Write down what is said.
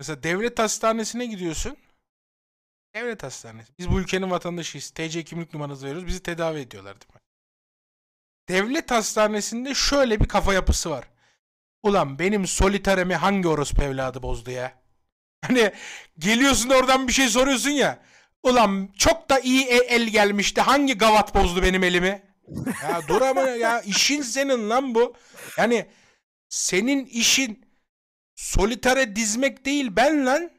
Mesela devlet hastanesine gidiyorsun. Devlet hastanesi. Biz bu ülkenin vatandaşıyız. TC kimlik numaranızı veriyoruz. Bizi tedavi ediyorlar değil mi? Devlet hastanesinde şöyle bir kafa yapısı var. Ulan benim solitaremi hangi orospu evladı bozdu ya? Hani geliyorsun oradan bir şey soruyorsun ya. Ulan çok da iyi el, el gelmişti. Hangi gavat bozdu benim elimi? ya dur ama ya işin senin lan bu. Yani senin işin solitare dizmek değil ben lan.